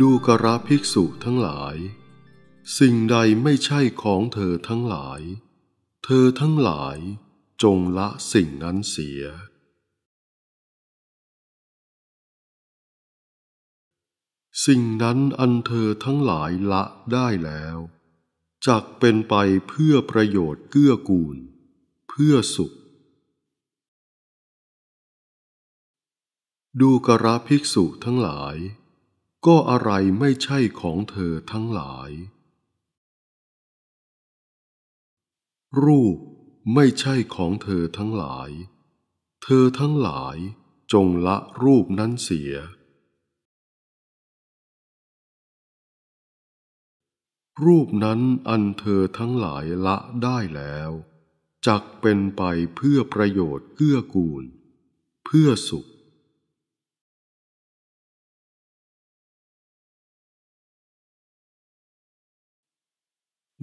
ดูกระภิกษุทั้งหลาย สิ่งใดไม่ใช่ของเธอทั้งหลาย เธอทั้งหลายจงละสิ่งนั้นเสีย สิ่งนั้นอันเธอทั้งหลายละได้แล้ว จักเป็นไปเพื่อประโยชน์เกื้อกูล เพื่อสุข ดูกระภิกษุทั้งหลายก็อะไรไม่ใช่ของเธอทั้งหลาย รูปไม่ใช่ของเธอทั้งหลาย เธอทั้งหลายจงละรูปนั้นเสีย รูปนั้นอันเธอทั้งหลายละได้แล้ว จักเป็นไปเพื่อประโยชน์เกื้อกูล เพื่อสุข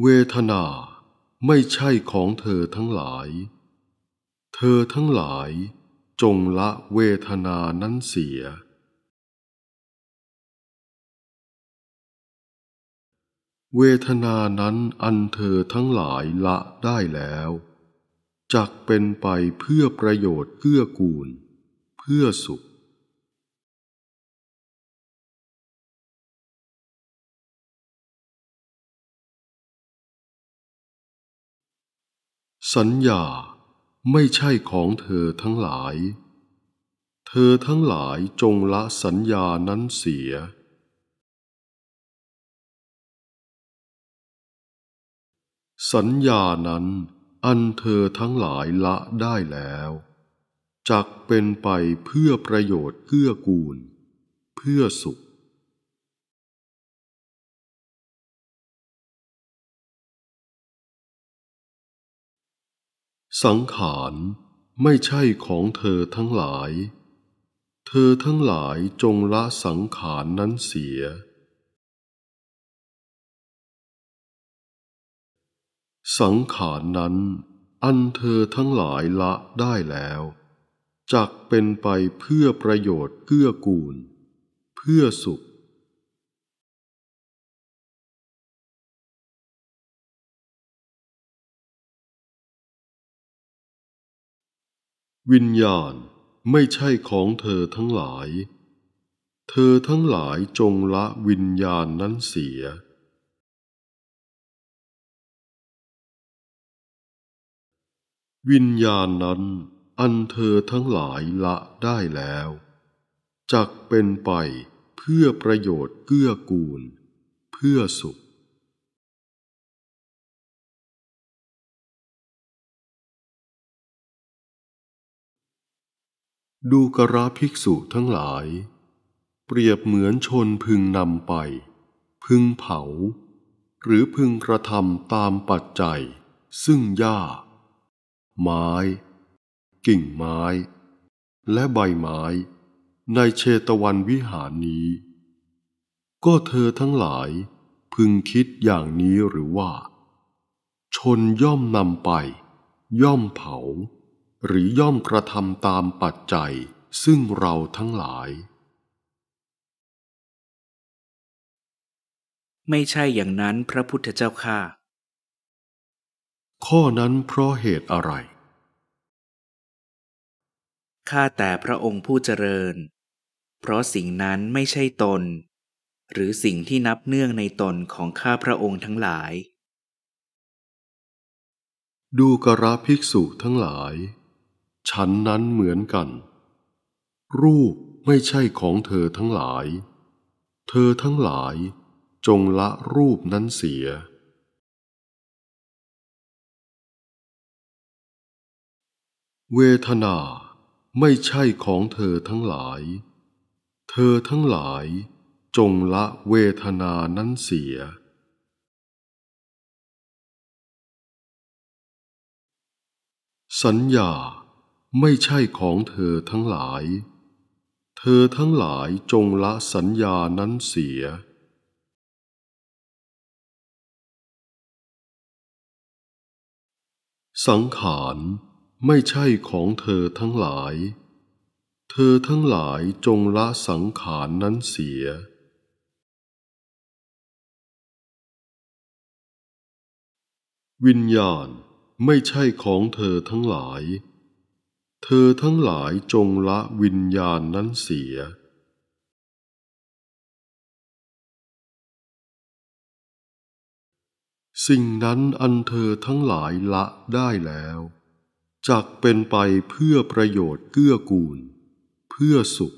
เวทนาไม่ใช่ของเธอทั้งหลาย เธอทั้งหลายจงละเวทนานั้นเสีย เวทนานั้นอันเธอทั้งหลายละได้แล้ว จักเป็นไปเพื่อประโยชน์เกื้อกูล เพื่อสุขสัญญาไม่ใช่ของเธอทั้งหลาย เธอทั้งหลายจงละสัญญานั้นเสีย สัญญานั้นอันเธอทั้งหลายละได้แล้ว จักเป็นไปเพื่อประโยชน์เกื้อกูล เพื่อสุขสังขารไม่ใช่ของเธอทั้งหลาย เธอทั้งหลายจงละสังขารนนั้นเสีย สังขารนนั้นอันเธอทั้งหลายละได้แล้ว จักเป็นไปเพื่อประโยชน์เพื่อกูล เพื่อสุขวิญญาณไม่ใช่ของเธอทั้งหลาย เธอทั้งหลายจงละวิญญาณนั้นเสีย วิญญาณนั้นอันเธอทั้งหลายละได้แล้ว จักเป็นไปเพื่อประโยชน์เกื้อกูล เพื่อสุขดูกระภิกษุทั้งหลาย เปรียบเหมือนชนพึงนำไป พึงเผาหรือพึงกระทำตามปัจจัย ซึ่งหญ้าไม้ กิ่งไม้ และใบไม้ ในเชตวันวิหารนี้ ก็เธอทั้งหลาย พึงคิดอย่างนี้หรือว่า ชนย่อมนำไป ย่อมเผาหรือย่อมกระทำตามปัจจัย ซึ่งเราทั้งหลาย ไม่ใช่อย่างนั้นพระพุทธเจ้าข้าข้อนั้นเพราะเหตุอะไรข้าแต่พระองค์ผู้เจริญ เพราะสิ่งนั้นไม่ใช่ตน หรือสิ่งที่นับเนื่องในตนของ ข้าพระองค์ทั้งหลาย ดูกระภิกษุทั้งหลายฉันนั้นเหมือนกัน รูปไม่ใช่ของเธอทั้งหลาย เธอทั้งหลายจงละรูปนั้นเสีย เวทนาไม่ใช่ของเธอทั้งหลาย เธอทั้งหลายจงละเวทนานั้นเสีย สัญญาไม่ใช่ของเธอทั้งหลาย เธอทั้งหลายจงละสัญญานั้นเสีย สังขารไม่ใช่ของเธอทั้งหลาย เธอทั้งหลายจงละสังขารนั้นเสีย วิญญาณไม่ใช่ของเธอทั้งหลายเธอทั้งหลายจงละวิญญาณนนั้นเสีย สิ่งนั้นอันเธอทั้งหลายละได้แล้ว จักเป็นไปเพื่อประโยชน์เกื้อกูล เพื่อสุข